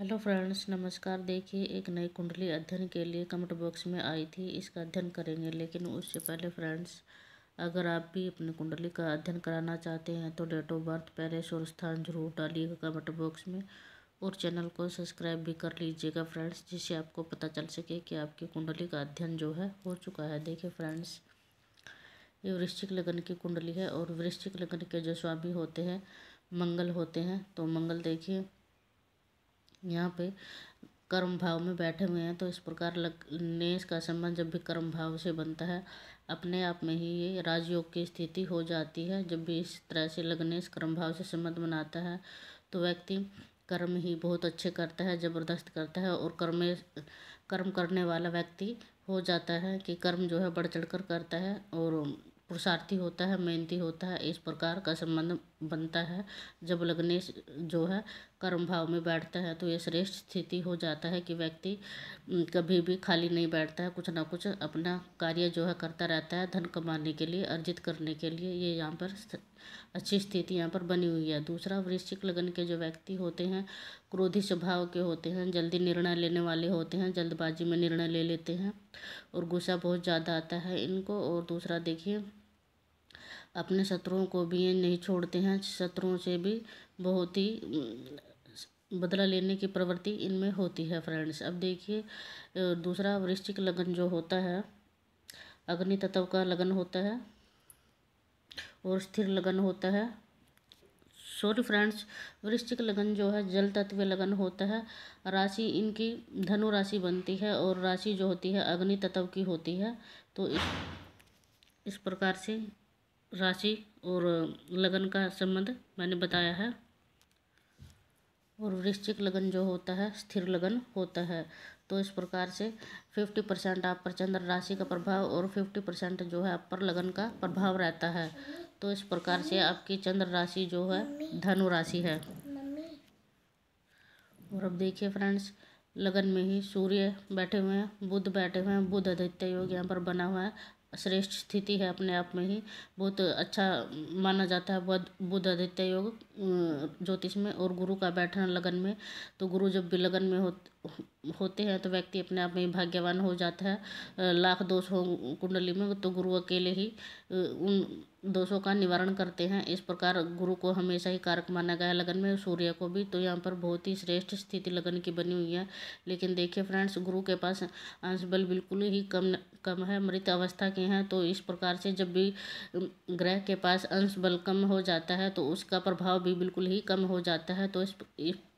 hello friends नमस्कार देखिए एक नई कुंडली अध्ययन के लिए कमेंट बॉक्स में आई थी इसका अध्ययन करेंगे लेकिन उससे पहले फ्रेंड्स अगर आप भी अपनी कुंडली का अध्ययन कराना चाहते हैं तो डेट ऑफ बर्थ पहले शोर स्थान जरूर डालिएगा कमेंट बॉक्स में और चैनल को सब्सक्राइब भी कर लीजिएगा फ्रेंड्स जिससे आपको पता चल सके कि आपकी कुंडली का अध्ययन जो है हो चुका है देखिए फ्रेंड्स ये वृश्चिक लगन की कुंडली है और वृश्चिक लगन के जो स्वामी होते हैं मंगल होते हैं तो मंगल देखिए यहाँ पे कर्म भाव में बैठे हुए हैं तो इस प्रकार लग्नेश का संबंध जब भी कर्म भाव से बनता है अपने आप में ही ये राजयोग की स्थिति हो जाती है जब भी इस तरह से लग्नेश कर्म भाव से संबंध बनाता है तो व्यक्ति कर्म ही बहुत अच्छे करता है ज़बरदस्त करता है और कर्म कर्म करने वाला व्यक्ति हो जाता है कि कर्म जो है बढ़ चढ़ कर करता है और पुरुषार्थी होता है मेहनती होता है इस प्रकार का संबंध बनता है जब लगने जो है कर्म भाव में बैठता है तो ये श्रेष्ठ स्थिति हो जाता है कि व्यक्ति कभी भी खाली नहीं बैठता है कुछ ना कुछ अपना कार्य जो है करता रहता है धन कमाने के लिए अर्जित करने के लिए ये यहाँ पर अच्छी स्थिति यहाँ पर बनी हुई है दूसरा वृश्चिक लगन के जो व्यक्ति होते हैं क्रोधी स्वभाव के होते हैं जल्दी निर्णय लेने वाले होते हैं जल्दबाजी में निर्णय ले लेते हैं और गुस्सा बहुत ज़्यादा आता है इनको और दूसरा देखिए अपने शत्रुओं को भी नहीं छोड़ते हैं शत्रुओं से भी बहुत ही बदला लेने की प्रवृत्ति इनमें होती है फ्रेंड्स अब देखिए दूसरा वृश्चिक लगन जो होता है अग्नि तत्व का लगन होता है और स्थिर लगन होता है सॉरी फ्रेंड्स वृश्चिक लगन जो है जल तत्व लगन होता है राशि इनकी धनु राशि बनती है और राशि जो होती है अग्नि तत्व की होती है तो इस, इस प्रकार से राशि और लगन का संबंध मैंने बताया है और वृश्चिक लगन जो होता है स्थिर लगन होता है तो इस प्रकार से फिफ्टी परसेंट आप पर चंद्र राशि का प्रभाव और फिफ्टी परसेंट जो है आप पर लगन का प्रभाव रहता है तो इस प्रकार से आपकी चंद्र राशि जो है धनु राशि है और अब देखिए फ्रेंड्स लगन में ही सूर्य बैठे हुए हैं बुध बैठे हुए हैं बुध आदित्य योग यहाँ पर बना हुआ है श्रेष्ठ स्थिति है अपने आप में ही बहुत अच्छा माना जाता है बुद्ध बुद्ध आदित्य योग ज्योतिष में और गुरु का बैठना लगन में तो गुरु जब भी लगन में हो होते हैं तो व्यक्ति अपने आप में भाग्यवान हो जाता है लाख दोष हो कुंडली में तो गुरु अकेले ही उन दोषों का निवारण करते हैं इस प्रकार गुरु को हमेशा ही कारक माना गया है लगन में सूर्य को भी तो यहाँ पर बहुत ही श्रेष्ठ स्थिति लगन की बनी हुई है लेकिन देखिए फ्रेंड्स गुरु के पास अंश बल बिल्कुल ही कम कम है मृत अवस्था के हैं तो इस प्रकार से जब भी ग्रह के पास अंश बल कम हो जाता है तो उसका प्रभाव भी बिल्कुल ही कम हो जाता है तो इस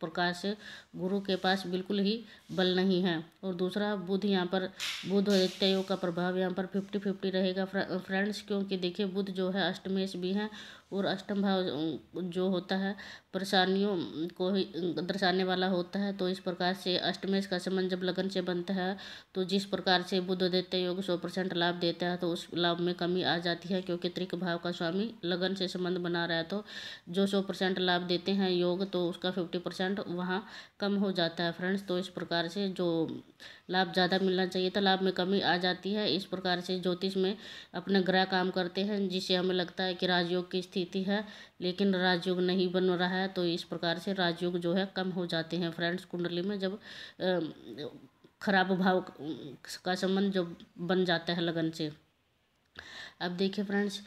प्रकार से गुरु के पास बिल्कुल ही बल नहीं है और दूसरा बुध यहाँ पर बुध और एकता का प्रभाव यहाँ पर फिफ्टी फिफ्टी रहेगा फ्रेंड्स क्योंकि देखिए बुध जो है अष्टमेश भी हैं और अष्टम भाव जो होता है परेशानियों को ही दर्शाने वाला होता है तो इस प्रकार से अष्टमेश का संबंध जब लगन से बनता है तो जिस प्रकार से बुद्ध देते योग सौ परसेंट लाभ देता है तो उस लाभ में कमी आ जाती है क्योंकि त्रिक भाव का स्वामी लगन से संबंध बना रहा है तो जो सौ परसेंट लाभ देते हैं योग तो उसका फिफ्टी परसेंट वहाँ कम हो जाता है फ्रेंड्स तो इस प्रकार से जो लाभ ज़्यादा मिलना चाहिए था लाभ में कमी आ जाती है इस प्रकार से ज्योतिष में अपने ग्रह काम करते हैं जिससे हमें लगता है कि राजयोग की स्थिति है लेकिन राजयोग नहीं बन रहा है तो इस प्रकार से राजयोग जो है कम हो जाते हैं फ्रेंड्स कुंडली में जब खराब भाव का संबंध जो बन जाता है लगन से अब देखिए फ्रेंड्स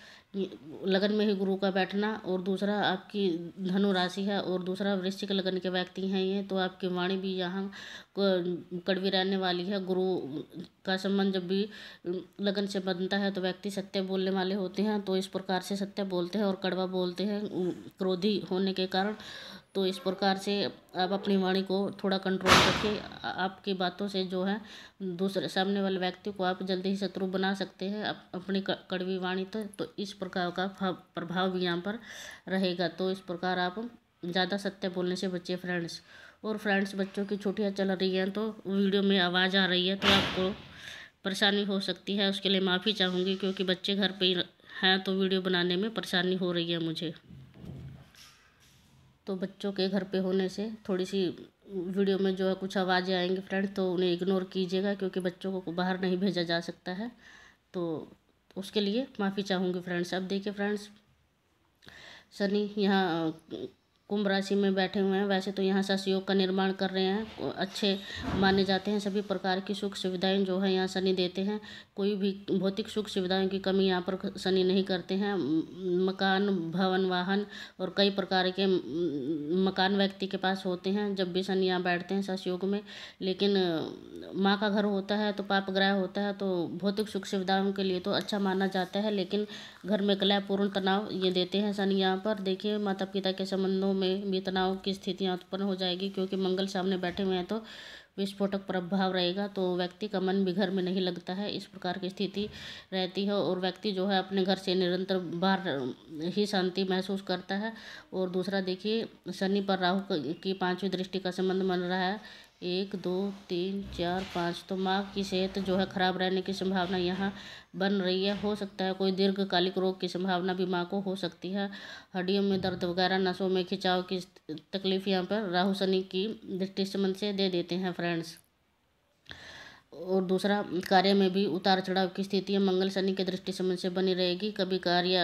लगन में ही गुरु का बैठना और दूसरा आपकी धनु राशि है और दूसरा वृश्चिक लगन के व्यक्ति हैं ये तो आपकी वाणी भी यहाँ कड़वी रहने वाली है गुरु का संबंध जब भी लगन से बनता है तो व्यक्ति सत्य बोलने वाले होते हैं तो इस प्रकार से सत्य बोलते हैं और कड़वा बोलते हैं क्रोधी होने के कारण तो इस प्रकार से आप अपनी वाणी को थोड़ा कंट्रोल करके आपकी बातों से जो है दूसरे सामने वाले व्यक्ति को आप जल्दी ही शत्रु बना सकते हैं आप अपनी कड़वी वाणी तो, तो इस प्रकार का प्रभाव भी यहाँ पर रहेगा तो इस प्रकार आप ज़्यादा सत्य बोलने से बचिए फ्रेंड्स और फ्रेंड्स बच्चों की छुट्टियाँ चल रही हैं तो वीडियो में आवाज़ आ रही है तो आपको परेशानी हो सकती है उसके लिए माफ़ी चाहूँगी क्योंकि बच्चे घर पर ही हैं तो वीडियो बनाने में परेशानी हो रही है मुझे तो बच्चों के घर पे होने से थोड़ी सी वीडियो में जो है कुछ आवाज़ें आएंगी फ्रेंड तो उन्हें इग्नोर कीजिएगा क्योंकि बच्चों को बाहर नहीं भेजा जा सकता है तो उसके लिए माफ़ी चाहूँगी फ्रेंड्स अब देखिए फ्रेंड्स सनी यहाँ कुंभ राशि में बैठे हुए हैं वैसे तो यहाँ शशि योग का निर्माण कर रहे हैं अच्छे माने जाते हैं सभी प्रकार की सुख सुविधाएं जो है यहाँ शनि देते हैं कोई भी भौतिक सुख सुविधाओं की कमी यहाँ पर शनि नहीं करते हैं मकान भवन वाहन और कई प्रकार के मकान व्यक्ति के पास होते हैं जब भी शनि यहाँ बैठते हैं शशि योग में लेकिन माँ का घर होता है तो पाप ग्रह होता है तो भौतिक सुख सुविधाओं के लिए तो अच्छा माना जाता है लेकिन घर में कलह पूर्ण तनाव ये देते हैं शनि यहाँ पर देखिए माता पिता के संबंधों समूह में भी तनाव की स्थितियाँ उत्पन्न हो जाएगी क्योंकि मंगल सामने बैठे हुए हैं तो विस्फोटक प्रभाव रहेगा तो व्यक्ति का मन भी घर में नहीं लगता है इस प्रकार की स्थिति रहती है और व्यक्ति जो है अपने घर से निरंतर बाहर ही शांति महसूस करता है और दूसरा देखिए शनि पर राहु की पांचवी दृष्टि का संबंध बन रहा है एक दो तीन चार पाँच तो माँ की सेहत जो है खराब रहने की संभावना यहाँ बन रही है हो सकता है कोई दीर्घकालिक रोग की संभावना भी माँ को हो सकती है हड्डियों में दर्द वगैरह नसों में खिंचाव की तकलीफ यहाँ पर राहु शनि की दृष्टि संबंध से दे देते हैं फ्रेंड्स और दूसरा कार्य में भी उतार चढ़ाव की स्थिति मंगल शनि के दृष्टि समझ से बनी रहेगी कभी कार्य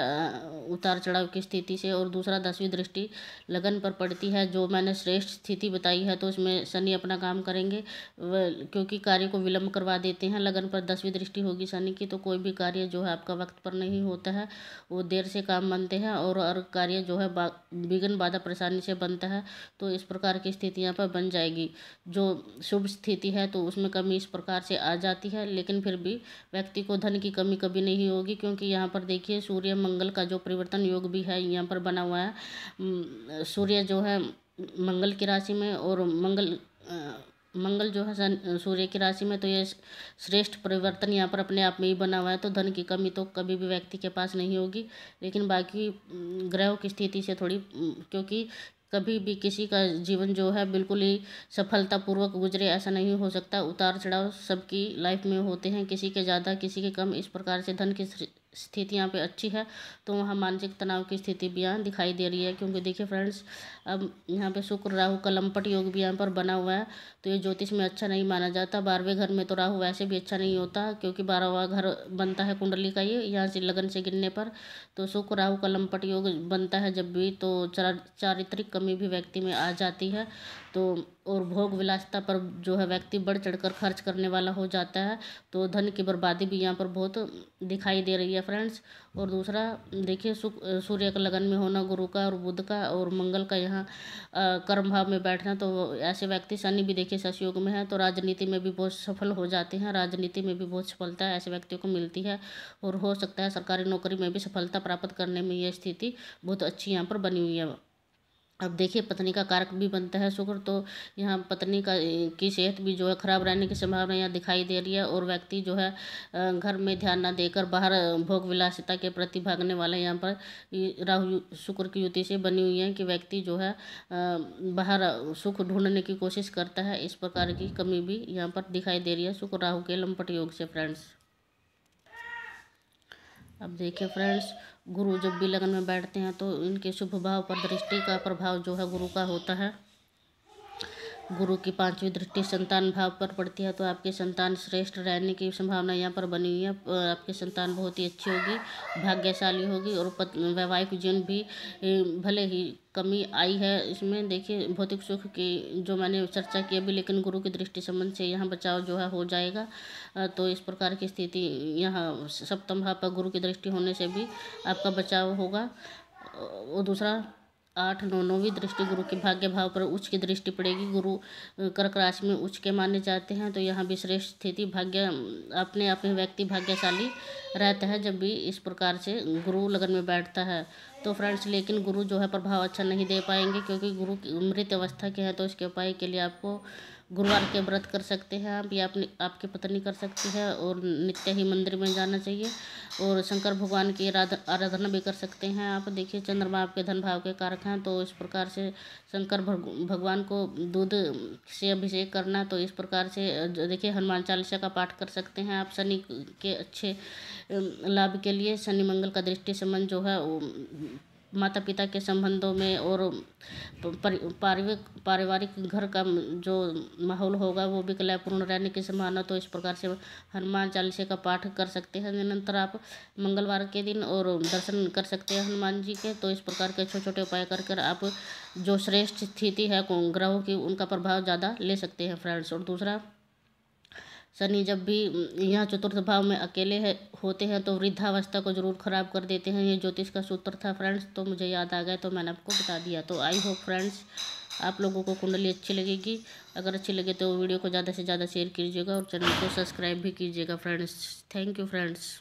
उतार चढ़ाव की स्थिति से और दूसरा दसवीं दृष्टि लगन पर पड़ती है जो मैंने श्रेष्ठ स्थिति बताई है तो उसमें शनि अपना काम करेंगे क्योंकि कार्य को विलंब करवा देते हैं लगन पर दसवीं दृष्टि होगी शनि की तो कोई भी कार्य जो है आपका वक्त पर नहीं होता है वो देर से काम बनते हैं और कार्य जो है विघन बाधा परेशानी से बनता है तो इस प्रकार की स्थिति यहाँ पर बन जाएगी जो शुभ स्थिति है तो उसमें कमी इस प्रकार प्रकार से आ जाती है लेकिन फिर भी व्यक्ति को धन की कमी कभी नहीं होगी क्योंकि यहाँ पर देखिए सूर्य मंगल का जो परिवर्तन योग भी है यहाँ पर बना हुआ है सूर्य जो है मंगल की राशि में और मंगल मंगल जो है सूर्य की राशि में तो ये श्रेष्ठ परिवर्तन यहाँ पर अपने आप में ही बना हुआ है तो धन की कमी तो कभी भी व्यक्ति के पास नहीं होगी लेकिन बाकी ग्रहों की स्थिति से थोड़ी क्योंकि कभी भी किसी का जीवन जो है बिल्कुल ही सफलतापूर्वक गुजरे ऐसा नहीं हो सकता उतार चढ़ाव सबकी लाइफ में होते हैं किसी के ज़्यादा किसी के कम इस प्रकार से धन की स्थिति यहाँ पे अच्छी है तो वहाँ मानसिक तनाव की स्थिति भी यहाँ दिखाई दे रही है क्योंकि देखिए फ्रेंड्स अब यहाँ पे शुक्र राहु का लंपट योग भी यहाँ पर बना हुआ है तो ये ज्योतिष में अच्छा नहीं माना जाता बारहवें घर में तो राहु वैसे भी अच्छा नहीं होता क्योंकि बारहवा घर बनता है कुंडली का ये यहाँ से लगन से गिरने पर तो शुक्र राहु का लंपट योग बनता है जब भी तो चार चारित्रिक कमी भी व्यक्ति में आ जाती है तो और भोग विलासिता पर जो है व्यक्ति बढ़ चढ़ कर खर्च करने वाला हो जाता है तो धन की बर्बादी भी यहाँ पर बहुत दिखाई दे रही है फ्रेंड्स और दूसरा देखिए सूर्य का लगन में होना गुरु का और बुध का और मंगल का यहाँ कर्म भाव में बैठना तो ऐसे व्यक्ति शनि भी देखिए ससयोग में है तो राजनीति में भी बहुत सफल हो जाते हैं राजनीति में भी बहुत सफलता ऐसे व्यक्तियों को मिलती है और हो सकता है सरकारी नौकरी में भी सफलता प्राप्त करने में यह स्थिति बहुत अच्छी यहाँ पर बनी हुई है अब देखिए पत्नी का कारक भी बनता है शुक्र तो यहाँ पत्नी का की सेहत भी जो है खराब रहने की संभावना यहाँ दिखाई दे रही है और व्यक्ति जो है घर में ध्यान ना देकर बाहर भोग विलासिता के प्रति भागने वाला यहाँ पर राहु शुक्र की युति से बनी हुई है कि व्यक्ति जो है बाहर सुख ढूंढने की कोशिश करता है इस प्रकार की कमी भी यहाँ पर दिखाई दे रही है शुक्र राहु के लंपट योग से फ्रेंड्स अब देखिए फ्रेंड्स गुरु जब भी लगन में बैठते हैं तो इनके शुभ भाव पर दृष्टि का प्रभाव जो है गुरु का होता है गुरु की पांचवी दृष्टि संतान भाव पर पड़ती है तो आपकी संतान श्रेष्ठ रहने की संभावना यहाँ पर बनी हुई है आपकी संतान बहुत ही अच्छी होगी भाग्यशाली होगी और वैवाहिक जीवन भी भले ही कमी आई है इसमें देखिए भौतिक सुख की जो मैंने चर्चा की अभी लेकिन गुरु की दृष्टि संबंध से यहाँ बचाव जो है हो जाएगा तो इस प्रकार की स्थिति यहाँ सप्तम भाव पर गुरु की दृष्टि होने से भी आपका बचाव होगा और दूसरा आठ नौ नौवीं दृष्टि गुरु के भाग्य भाव पर उच्च की दृष्टि पड़ेगी गुरु कर्क राशि में उच्च के माने जाते हैं तो यहाँ विश्रेष स्थिति भाग्य अपने आप में व्यक्ति भाग्यशाली रहता है जब भी इस प्रकार से गुरु लगन में बैठता है तो फ्रेंड्स लेकिन गुरु जो है प्रभाव अच्छा नहीं दे पाएंगे क्योंकि गुरु की मृत अवस्था के हैं तो इसके उपाय के लिए आपको गुरुवार के व्रत कर सकते हैं आप या अपने आपकी पत्नी कर सकती है और नित्य ही मंदिर में जाना चाहिए और शंकर भगवान की आराधना भी कर सकते हैं आप देखिए चंद्रमा आपके धन भाव के कारक हैं तो इस प्रकार से शंकर भगवान को दूध से अभिषेक करना तो इस प्रकार से देखिए हनुमान चालीसा का पाठ कर सकते हैं आप शनि के अच्छे लाभ के लिए शनि मंगल का दृष्टि संबंध जो है वो माता पिता के संबंधों में और पारिवारिक पारिवारिक घर का जो माहौल होगा वो भी कलापूर्ण रहने की संभावना तो इस प्रकार से हनुमान चालीसा का पाठ कर सकते हैं निरंतर आप मंगलवार के दिन और दर्शन कर सकते हैं हनुमान जी के तो इस प्रकार के छोटे छोटे उपाय कर कर आप जो श्रेष्ठ स्थिति है ग्रहों की उनका प्रभाव ज़्यादा ले सकते हैं फ्रेंड्स और दूसरा शनि जब भी यहाँ चतुर्थ भाव में अकेले है होते हैं तो वृद्धावस्था को जरूर ख़राब कर देते हैं ये ज्योतिष का सूत्र था फ्रेंड्स तो मुझे याद आ गया तो मैंने आपको बता दिया तो आई होप फ्रेंड्स आप लोगों को कुंडली अच्छी लगेगी अगर अच्छी लगे तो वीडियो को ज़्यादा से ज़्यादा शेयर कीजिएगा और चैनल को सब्सक्राइब भी कीजिएगा फ्रेंड्स थैंक यू फ्रेंड्स